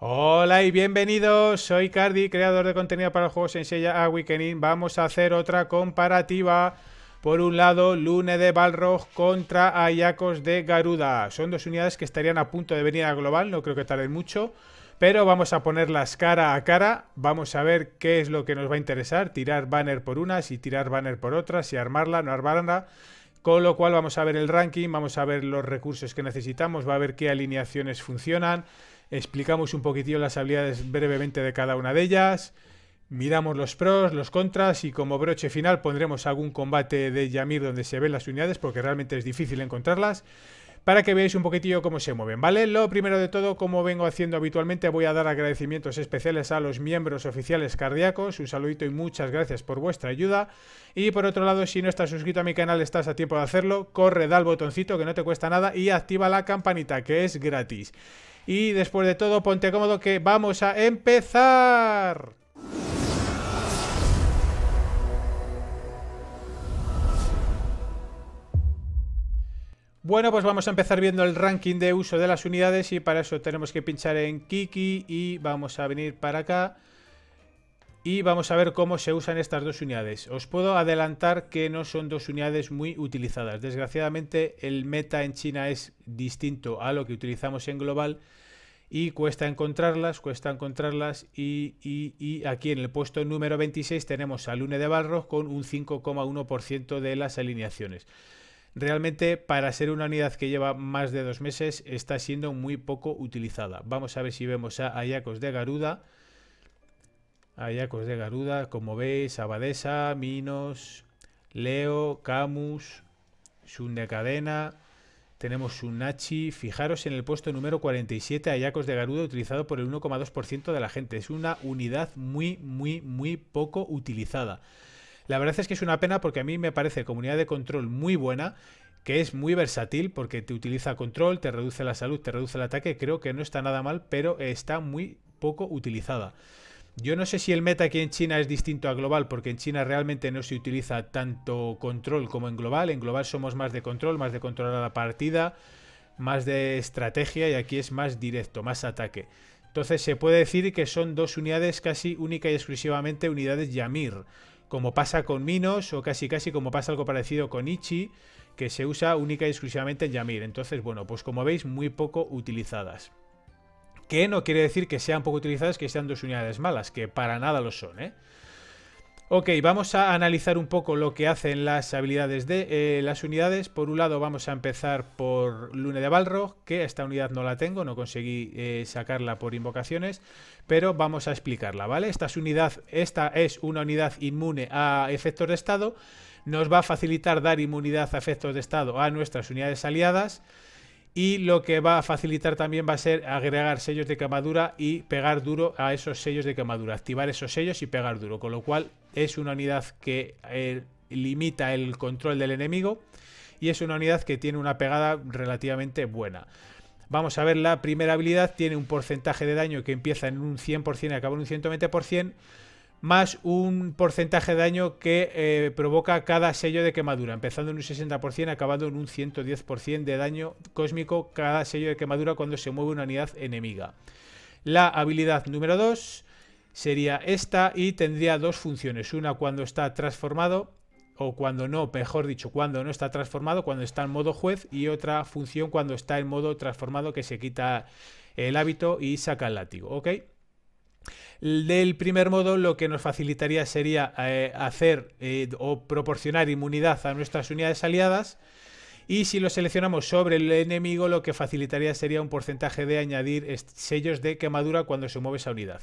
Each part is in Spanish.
Hola y bienvenidos, soy Cardi, creador de contenido para los juegos en Sella Awakening. Vamos a hacer otra comparativa. Por un lado, Lune de Balrog contra Ayakos de Garuda. Son dos unidades que estarían a punto de venir a global, no creo que tarden mucho. Pero vamos a ponerlas cara a cara, vamos a ver qué es lo que nos va a interesar. Tirar banner por unas y tirar banner por otras, si armarla, no armarla. Con lo cual vamos a ver el ranking, vamos a ver los recursos que necesitamos, va a ver qué alineaciones funcionan explicamos un poquitillo las habilidades brevemente de cada una de ellas, miramos los pros, los contras y como broche final pondremos algún combate de Yamir donde se ven las unidades porque realmente es difícil encontrarlas para que veáis un poquitillo cómo se mueven, ¿vale? Lo primero de todo, como vengo haciendo habitualmente, voy a dar agradecimientos especiales a los miembros oficiales cardíacos, un saludito y muchas gracias por vuestra ayuda. Y por otro lado, si no estás suscrito a mi canal, estás a tiempo de hacerlo, corre, da al botoncito que no te cuesta nada y activa la campanita que es gratis. Y después de todo, ponte cómodo que vamos a empezar. Bueno, pues vamos a empezar viendo el ranking de uso de las unidades y para eso tenemos que pinchar en Kiki y vamos a venir para acá y vamos a ver cómo se usan estas dos unidades. Os puedo adelantar que no son dos unidades muy utilizadas. Desgraciadamente el meta en China es distinto a lo que utilizamos en global y cuesta encontrarlas, cuesta encontrarlas y, aquí en el puesto número 26 tenemos a Lune de barro con un 5,1% de las alineaciones. Realmente para ser una unidad que lleva más de dos meses está siendo muy poco utilizada. Vamos a ver si vemos a Ayacos de Garuda Ayacos de Garuda, como veis, Abadesa, Minos, Leo, Camus, de Cadena, tenemos Sunachi. Fijaros en el puesto número 47, Ayacos de Garuda, utilizado por el 1,2% de la gente. Es una unidad muy, muy, muy poco utilizada. La verdad es que es una pena porque a mí me parece comunidad de control muy buena que es muy versátil porque te utiliza control, te reduce la salud, te reduce el ataque, creo que no está nada mal, pero está muy poco utilizada. Yo no sé si el meta aquí en China es distinto a global, porque en China realmente no se utiliza tanto control como en global. En global somos más de control, más de controlar la partida, más de estrategia y aquí es más directo, más ataque. Entonces se puede decir que son dos unidades casi única y exclusivamente unidades Yamir, como pasa con Minos o casi casi como pasa algo parecido con Ichi, que se usa única y exclusivamente en Yamir. Entonces, bueno, pues como veis, muy poco utilizadas. Que no quiere decir que sean poco utilizadas, que sean dos unidades malas, que para nada lo son, ¿eh? Ok, vamos a analizar un poco lo que hacen las habilidades de eh, las unidades. Por un lado vamos a empezar por Lune de Balrog, que esta unidad no la tengo, no conseguí eh, sacarla por invocaciones, pero vamos a explicarla, ¿vale? Esta unidad, esta es una unidad inmune a efectos de estado, nos va a facilitar dar inmunidad a efectos de estado a nuestras unidades aliadas, y lo que va a facilitar también va a ser agregar sellos de quemadura y pegar duro a esos sellos de quemadura activar esos sellos y pegar duro, con lo cual es una unidad que eh, limita el control del enemigo y es una unidad que tiene una pegada relativamente buena. Vamos a ver la primera habilidad, tiene un porcentaje de daño que empieza en un 100% y acaba en un 120%, más un porcentaje de daño que eh, provoca cada sello de quemadura, empezando en un 60%, acabando en un 110% de daño cósmico cada sello de quemadura cuando se mueve una unidad enemiga. La habilidad número 2 sería esta y tendría dos funciones, una cuando está transformado o cuando no, mejor dicho, cuando no está transformado, cuando está en modo juez y otra función cuando está en modo transformado que se quita el hábito y saca el látigo, ¿ok? del primer modo lo que nos facilitaría sería eh, hacer eh, o proporcionar inmunidad a nuestras unidades aliadas. Y si lo seleccionamos sobre el enemigo, lo que facilitaría sería un porcentaje de añadir sellos de quemadura cuando se mueve esa unidad.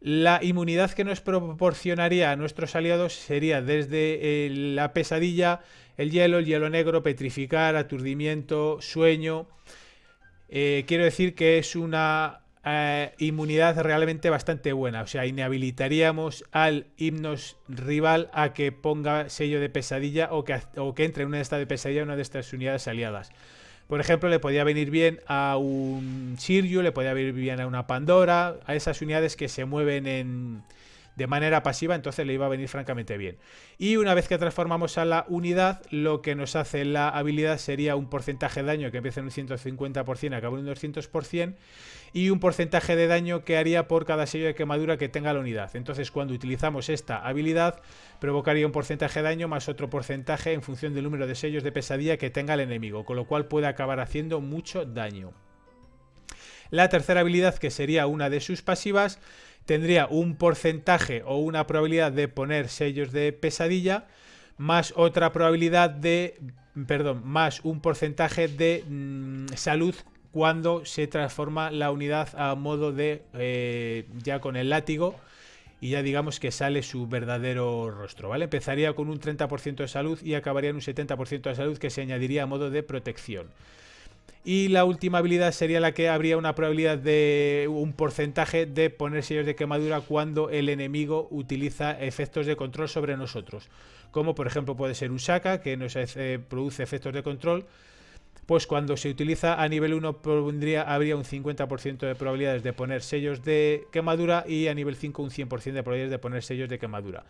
La inmunidad que nos proporcionaría a nuestros aliados sería desde eh, la pesadilla, el hielo, el hielo negro, petrificar, aturdimiento, sueño. quiero decir que es una eh, inmunidad realmente bastante buena. O sea, inhabilitaríamos al himnos rival a que ponga sello de pesadilla o que, entre en una de estas de pesadilla una de estas unidades aliadas. Por ejemplo, le podía venir bien a un sirio, le podía venir bien a una Pandora, a esas unidades que se mueven en de manera pasiva, entonces le iba a venir francamente bien. Y una vez que transformamos a la unidad, lo que nos hace la habilidad sería un porcentaje de daño que empieza en un 150%, acaba en un 200%, y un porcentaje de daño que haría por cada sello de quemadura que tenga la unidad. Entonces, cuando utilizamos esta habilidad, provocaría un porcentaje de daño más otro porcentaje en función del número de sellos de pesadilla que tenga el enemigo, con lo cual puede acabar haciendo mucho daño. La tercera habilidad, que sería una de sus pasivas, tendría un porcentaje o una probabilidad de poner sellos de pesadilla, más otra probabilidad de, perdón, más un porcentaje de mm, salud cuando se transforma la unidad a modo de eh, ya con el látigo y ya digamos que sale su verdadero rostro, ¿vale? Empezaría con un 30% de salud y acabaría en un 70% de salud que se añadiría a modo de protección. Y la última habilidad sería la que habría una probabilidad de un porcentaje de poner sellos de quemadura cuando el enemigo utiliza efectos de control sobre nosotros. Como por ejemplo puede ser un Shaka que nos produce efectos de control. Pues cuando se utiliza a nivel 1 habría un 50% de probabilidades de poner sellos de quemadura y a nivel 5 un 100% de probabilidades de poner sellos de quemadura.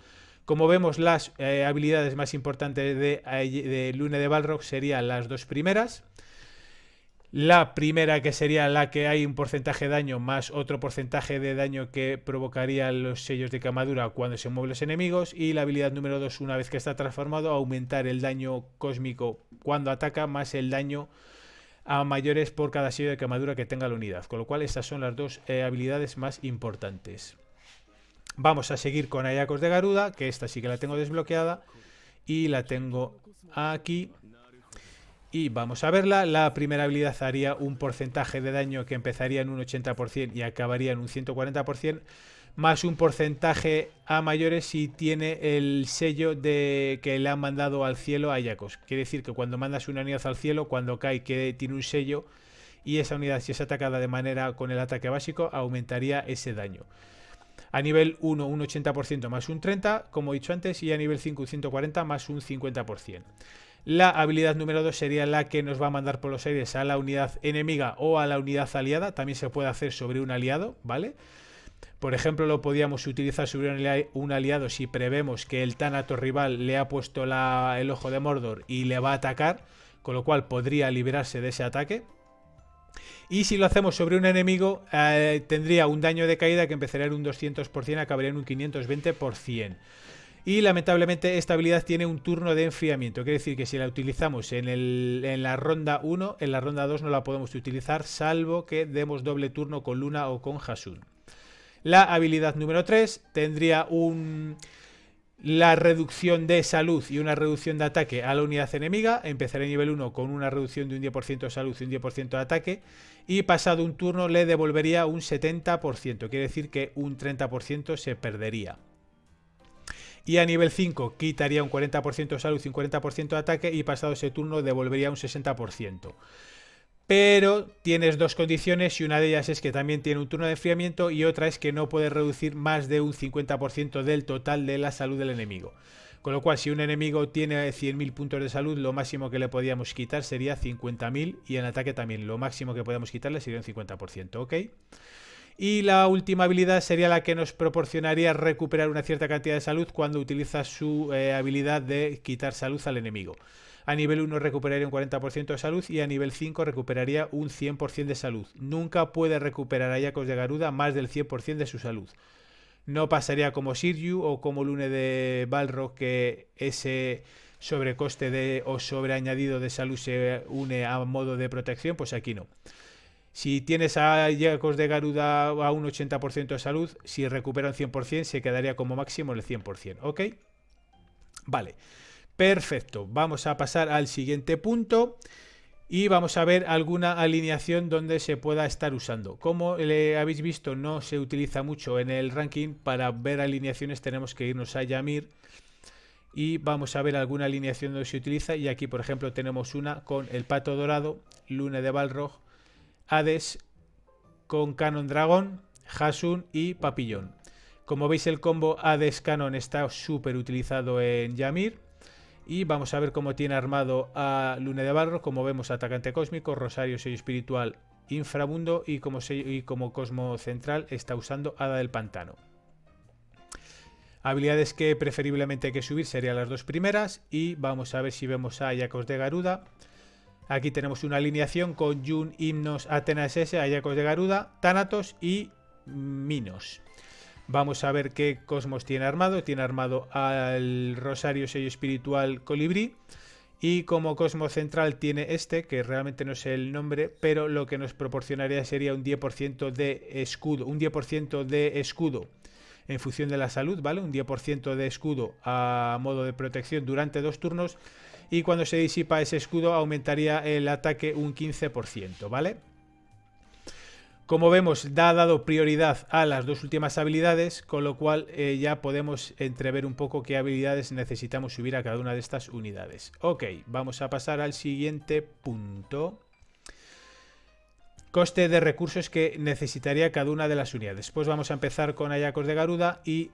Como vemos las eh, habilidades más importantes de, eh, de Lune de Balrog serían las dos primeras. La primera que sería la que hay un porcentaje de daño más otro porcentaje de daño que provocarían los sellos de camadura cuando se mueven los enemigos. Y la habilidad número 2, una vez que está transformado, aumentar el daño cósmico cuando ataca más el daño a mayores por cada sello de camadura que tenga la unidad. Con lo cual estas son las dos eh, habilidades más importantes. Vamos a seguir con Ayacos de Garuda, que esta sí que la tengo desbloqueada. Y la tengo aquí y vamos a verla, la primera habilidad haría un porcentaje de daño que empezaría en un 80% y acabaría en un 140%, más un porcentaje a mayores si tiene el sello de que le han mandado al cielo a Yakos. Quiere decir que cuando mandas una unidad al cielo, cuando cae que tiene un sello y esa unidad si es atacada de manera con el ataque básico, aumentaría ese daño. A nivel 1 un 80% más un 30%, como he dicho antes, y a nivel 5 un 140% más un 50%. La habilidad número 2 sería la que nos va a mandar por los aires a la unidad enemiga o a la unidad aliada. También se puede hacer sobre un aliado, ¿vale? Por ejemplo, lo podríamos utilizar sobre un aliado si prevemos que el tanato rival le ha puesto el ojo de Mordor y le va a atacar, con lo cual podría liberarse de ese ataque. Y si lo hacemos sobre un enemigo, eh, tendría un daño de caída que empezaría en un 200%, acabaría en un 520% y lamentablemente esta habilidad tiene un turno de enfriamiento, quiere decir que si la utilizamos en, la ronda 1, en la ronda 2 no la podemos utilizar salvo que demos doble turno con Luna o con Hasun. La habilidad número 3 tendría la reducción de salud y una reducción de ataque a la unidad enemiga. Empezaré en nivel 1 con una reducción de un 10% de salud y un 10% de ataque. Y pasado un turno le devolvería un 70%, quiere decir que un 30% se perdería. Y a nivel 5 quitaría un 40% de salud y un 40% de ataque y pasado ese turno devolvería un 60%. Pero tienes dos condiciones y una de ellas es que también tiene un turno de enfriamiento y otra es que no puede reducir más de un 50% del total de la salud del enemigo. Con lo cual, si un enemigo tiene 100.000 puntos de salud, lo máximo que le podíamos quitar sería 50.000 y en ataque también lo máximo que podemos quitarle sería un 50%, ¿ok? Y la última habilidad sería la que nos proporcionaría recuperar una cierta cantidad de salud cuando utiliza su eh, habilidad de quitar salud al enemigo. A nivel 1 recuperaría un 40% de salud y a nivel 5 recuperaría un 100% de salud. Nunca puede recuperar a Yakos de Garuda más del 100% de su salud. No pasaría como Shiryu o como Lune de Balrog que ese sobrecoste de, o sobreañadido de salud se une a modo de protección, pues aquí no. Si tienes a Jacobs de Garuda a un 80% de salud, si recupera un 100%, se quedaría como máximo el 100%. ¿Ok? Vale. Perfecto. Vamos a pasar al siguiente punto. Y vamos a ver alguna alineación donde se pueda estar usando. Como habéis visto, no se utiliza mucho en el ranking. Para ver alineaciones tenemos que irnos a Yamir. Y vamos a ver alguna alineación donde se utiliza. Y aquí, por ejemplo, tenemos una con el Pato Dorado, Luna de Balrog, Hades con Canon Dragón, Hasun y Papillón. Como veis el combo Hades Canon está súper utilizado en Yamir. Y vamos a ver cómo tiene armado a Luna de Barro, como vemos atacante cósmico, Rosario sello espiritual, inframundo y como, y como cosmo central está usando Hada del Pantano. Habilidades que preferiblemente hay que subir serían las dos primeras y vamos a ver si vemos a Yakos de Garuda. Aquí tenemos una alineación con Jun, Himnos, Atenas S, Ayacos de Garuda, Thanatos y Minos. Vamos a ver qué Cosmos tiene armado. Tiene armado al Rosario Sello Espiritual Colibrí. Y como Cosmos Central tiene este, que realmente no sé el nombre, pero lo que nos proporcionaría sería un 10% de escudo. Un 10% de escudo en función de la salud, ¿vale? Un 10% de escudo a modo de protección durante dos turnos y cuando se disipa ese escudo aumentaría el ataque un 15%, ¿vale? Como vemos, da dado prioridad a las dos últimas habilidades, con lo cual eh, ya podemos entrever un poco qué habilidades necesitamos subir a cada una de estas unidades. Ok, vamos a pasar al siguiente punto. Coste de recursos que necesitaría cada una de las unidades. Pues vamos a empezar con Ayacos de Garuda y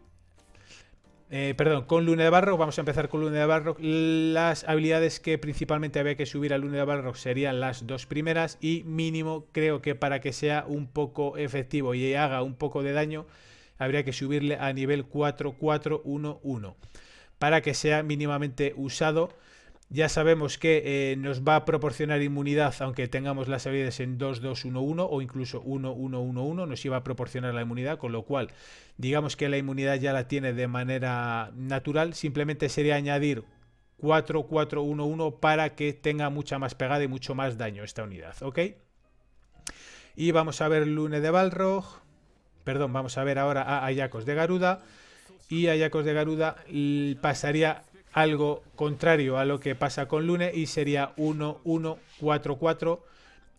eh, perdón, con Luna de barro vamos a empezar con Luna de barro. Las habilidades que principalmente había que subir a Luna de barro serían las dos primeras y mínimo creo que para que sea un poco efectivo y haga un poco de daño habría que subirle a nivel 4-4-1-1 para que sea mínimamente usado ya sabemos que eh, nos va a proporcionar inmunidad, aunque tengamos las habilidades en 2-2-1-1 o incluso 1-1-1-1, nos iba a proporcionar la inmunidad, con lo cual digamos que la inmunidad ya la tiene de manera natural, simplemente sería añadir 4-4-1-1 para que tenga mucha más pegada y mucho más daño esta unidad, ¿ok? Y vamos a ver Lune de Balrog, perdón, vamos a ver ahora a Ayacos de Garuda, y Ayacos de Garuda pasaría algo contrario a lo que pasa con Lune y sería 1144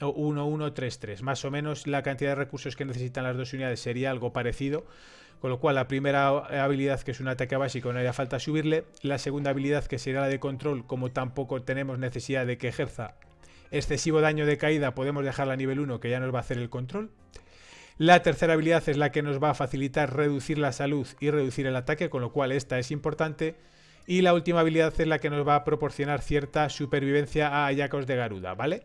o 1133. Más o menos la cantidad de recursos que necesitan las dos unidades sería algo parecido. Con lo cual, la primera habilidad, que es un ataque básico, no haría falta subirle. La segunda habilidad, que sería la de control, como tampoco tenemos necesidad de que ejerza excesivo daño de caída, podemos dejarla a nivel 1, que ya nos va a hacer el control. La tercera habilidad es la que nos va a facilitar reducir la salud y reducir el ataque, con lo cual esta es importante y la última habilidad es la que nos va a proporcionar cierta supervivencia a Ayakos de Garuda, ¿vale?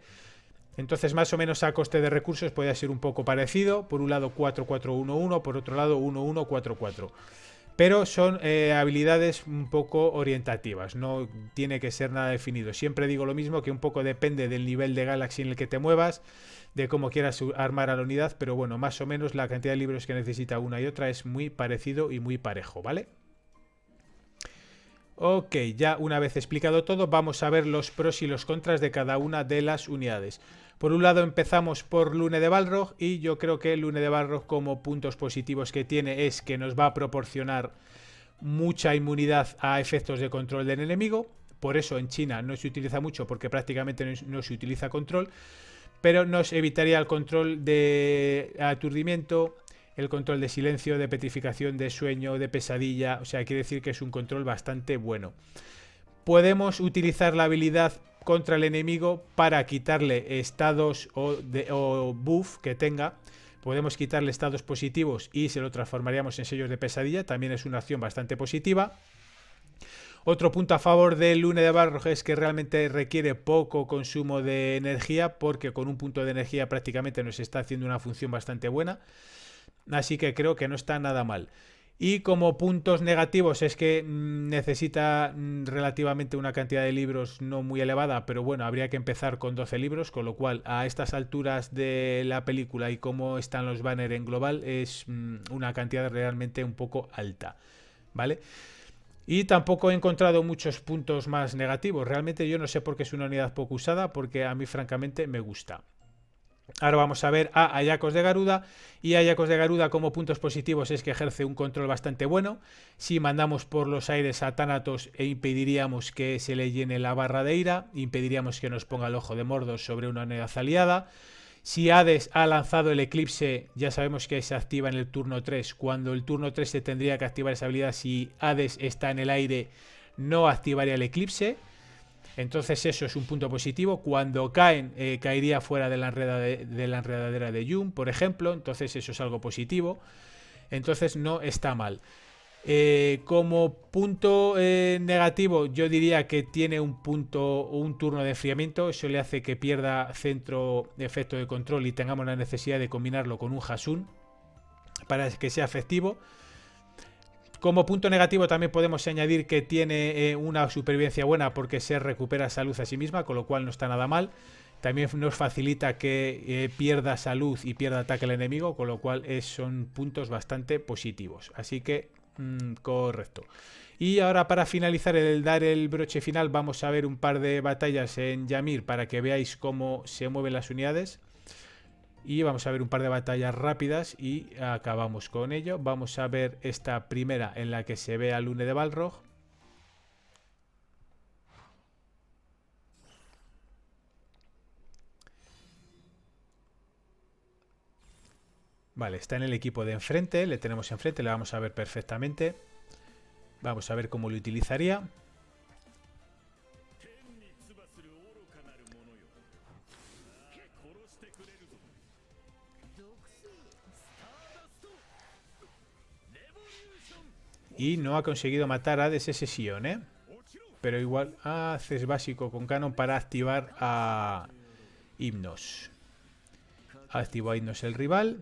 Entonces más o menos a coste de recursos puede ser un poco parecido, por un lado 4-4-1-1, por otro lado 1-1-4-4. Pero son eh, habilidades un poco orientativas, no tiene que ser nada definido. Siempre digo lo mismo, que un poco depende del nivel de Galaxy en el que te muevas, de cómo quieras armar a la unidad, pero bueno, más o menos la cantidad de libros que necesita una y otra es muy parecido y muy parejo, ¿vale? Ok, ya una vez explicado todo, vamos a ver los pros y los contras de cada una de las unidades. Por un lado empezamos por Lune de Balrog y yo creo que Lune de Balrog como puntos positivos que tiene es que nos va a proporcionar mucha inmunidad a efectos de control del enemigo. Por eso en China no se utiliza mucho porque prácticamente no, no se utiliza control. Pero nos evitaría el control de aturdimiento, el control de silencio, de petrificación, de sueño, de pesadilla. O sea, quiere decir que es un control bastante bueno. Podemos utilizar la habilidad contra el enemigo para quitarle estados o, buff que tenga. Podemos quitarle estados positivos y se lo transformaríamos en sellos de pesadilla. También es una acción bastante positiva. Otro punto a favor del Lune de Barro es que realmente requiere poco consumo de energía porque con un punto de energía prácticamente nos está haciendo una función bastante buena así que creo que no está nada mal. Y como puntos negativos es que mm, necesita mm, relativamente una cantidad de libros no muy elevada, pero bueno, habría que empezar con 12 libros, con lo cual a estas alturas de la película y cómo están los banners en global es mm, una cantidad realmente un poco alta, ¿vale? Y tampoco he encontrado muchos puntos más negativos. Realmente yo no sé por qué es una unidad poco usada, porque a mí francamente me gusta. Ahora vamos a ver a Ayacos de Garuda y Ayacos de Garuda como puntos positivos es que ejerce un control bastante bueno. Si mandamos por los aires a Thanatos e impediríamos que se le llene la barra de ira, impediríamos que nos ponga el ojo de Mordos sobre una unidad aliada. Si Hades ha lanzado el eclipse, ya sabemos que se activa en el turno 3. Cuando el turno 3 se tendría que activar esa habilidad, si Hades está en el aire, no activaría el eclipse. Entonces eso es un punto positivo. Cuando caen, eh, caería fuera de la, de enredadera de Jung, por ejemplo. Entonces eso es algo positivo. Entonces no está mal. Eh, como punto eh, negativo, yo diría que tiene un punto, un turno de enfriamiento. Eso le hace que pierda centro de efecto de control y tengamos la necesidad de combinarlo con un Hasun para que sea efectivo. Como punto negativo también podemos añadir que tiene eh, una supervivencia buena porque se recupera salud a sí misma, con lo cual no está nada mal. También nos facilita que eh, pierda salud y pierda ataque al enemigo, con lo cual son puntos bastante positivos. Así que, mm, correcto. Y ahora para finalizar el dar el broche final vamos a ver un par de batallas en Yamir para que veáis cómo se mueven las unidades y vamos a ver un par de batallas rápidas y acabamos con ello. Vamos a ver esta primera en la que se ve al Lune de Balrog. Vale, está en el equipo de enfrente, le tenemos enfrente, le vamos a ver perfectamente. Vamos a ver cómo lo utilizaría. Y no ha conseguido matar a Hades ese Sion, ¿eh? Pero igual haces básico con Canon para activar a Himnos. activa a Himnos el rival.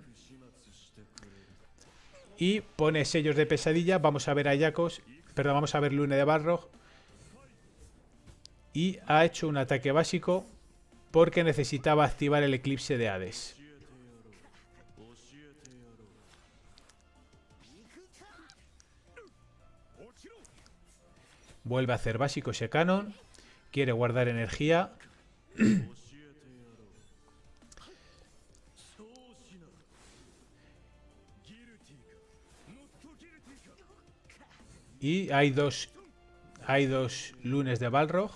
Y pone sellos de pesadilla. Vamos a ver a Yakos. Perdón, vamos a ver Luna de Barro. Y ha hecho un ataque básico porque necesitaba activar el eclipse de Hades. Vuelve a hacer básico ese canon. Quiere guardar energía. y hay dos hay dos lunes de Balrog.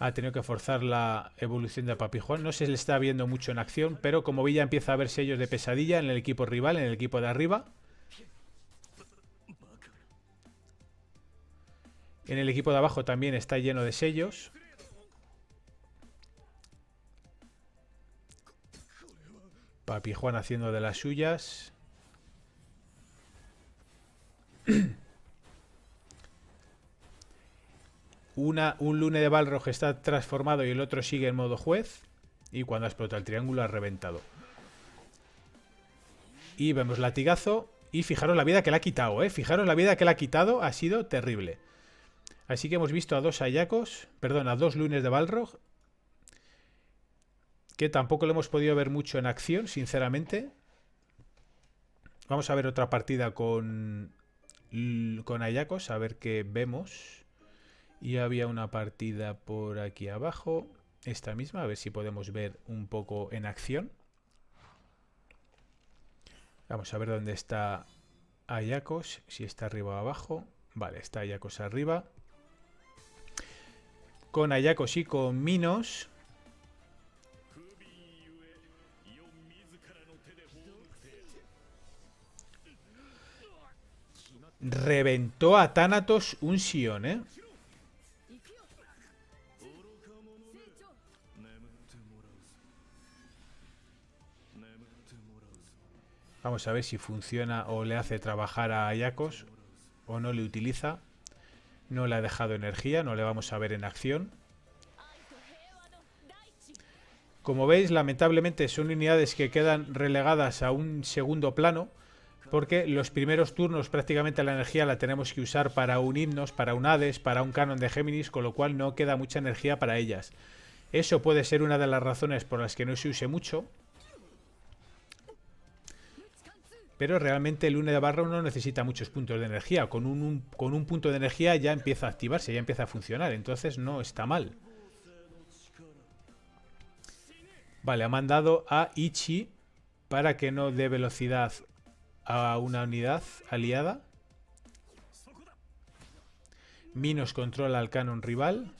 Ha tenido que forzar la evolución de Papi No se le está viendo mucho en acción, pero como ya empieza a verse sellos de pesadilla en el equipo rival, en el equipo de arriba. En el equipo de abajo también está lleno de sellos. Papi Juan haciendo de las suyas. Una, un lune de Balrog está transformado y el otro sigue en modo juez. Y cuando explota el triángulo ha reventado. Y vemos latigazo. Y fijaros la vida que le ha quitado, ¿eh? Fijaros la vida que le ha quitado. Ha sido terrible. Así que hemos visto a dos ayacos, perdón, a dos lunes de Balrog, que tampoco lo hemos podido ver mucho en acción, sinceramente. Vamos a ver otra partida con, con a ver qué vemos. Y había una partida por aquí abajo, esta misma, a ver si podemos ver un poco en acción. Vamos a ver dónde está ayacos, si está arriba o abajo. Vale, está ayacos arriba con y con Minos. Reventó a Thanatos un Sion, ¿eh? Vamos a ver si funciona o le hace trabajar a Ayakos o no le utiliza. No le ha dejado energía, no le vamos a ver en acción. Como veis, lamentablemente son unidades que quedan relegadas a un segundo plano, porque los primeros turnos prácticamente la energía la tenemos que usar para un himnos, para un Hades, para un canon de Géminis, con lo cual no queda mucha energía para ellas. Eso puede ser una de las razones por las que no se use mucho, pero realmente el lunes de barro no necesita muchos puntos de energía. Con un, con un punto de energía ya empieza a activarse, ya empieza a funcionar, entonces no está mal. Vale, ha mandado a Ichi para que no dé velocidad a una unidad aliada. Minos controla al canon rival.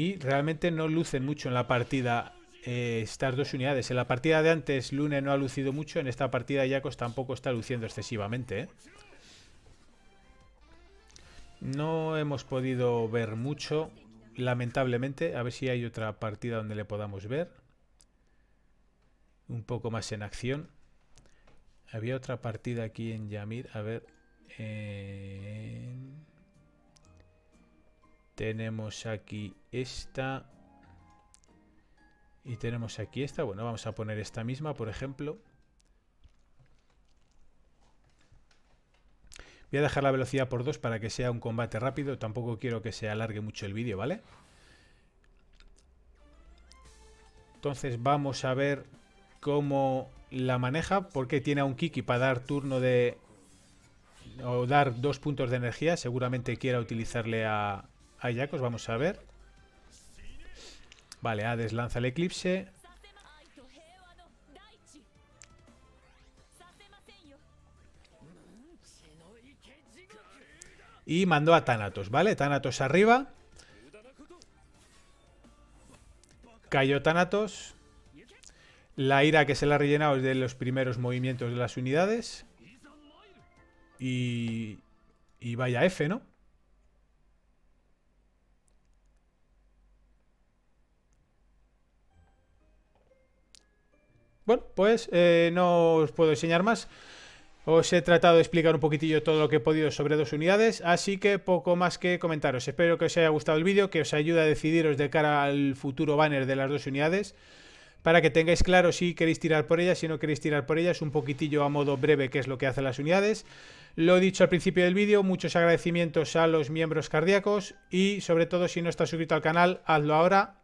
Y realmente no lucen mucho en la partida eh, estas dos unidades. En la partida de antes Lune no ha lucido mucho, en esta partida Jacos tampoco está luciendo excesivamente. ¿eh? No hemos podido ver mucho, lamentablemente. A ver si hay otra partida donde le podamos ver. Un poco más en acción. Había otra partida aquí en Yamir. A ver. Tenemos aquí esta. Y tenemos aquí esta. Bueno, vamos a poner esta misma, por ejemplo. Voy a dejar la velocidad por dos para que sea un combate rápido. Tampoco quiero que se alargue mucho el vídeo, ¿vale? Entonces vamos a ver cómo la maneja. Porque tiene a un Kiki para dar turno de... O dar dos puntos de energía. Seguramente quiera utilizarle a, que os vamos a ver. Vale, Hades lanza el eclipse. Y mandó a Thanatos, ¿vale? Thanatos arriba. Cayó Thanatos. La ira que se la ha rellenado de los primeros movimientos de las unidades. Y, y vaya F, ¿no? Bueno, pues eh, no os puedo enseñar más. Os he tratado de explicar un poquitillo todo lo que he podido sobre dos unidades, así que poco más que comentaros. Espero que os haya gustado el vídeo, que os ayude a decidiros de cara al futuro banner de las dos unidades, para que tengáis claro si queréis tirar por ellas, si no queréis tirar por ellas, un poquitillo a modo breve qué es lo que hacen las unidades. Lo he dicho al principio del vídeo, muchos agradecimientos a los miembros cardíacos y sobre todo si no estás suscrito al canal, hazlo ahora,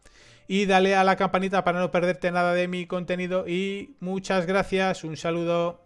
y dale a la campanita para no perderte nada de mi contenido y muchas gracias, un saludo.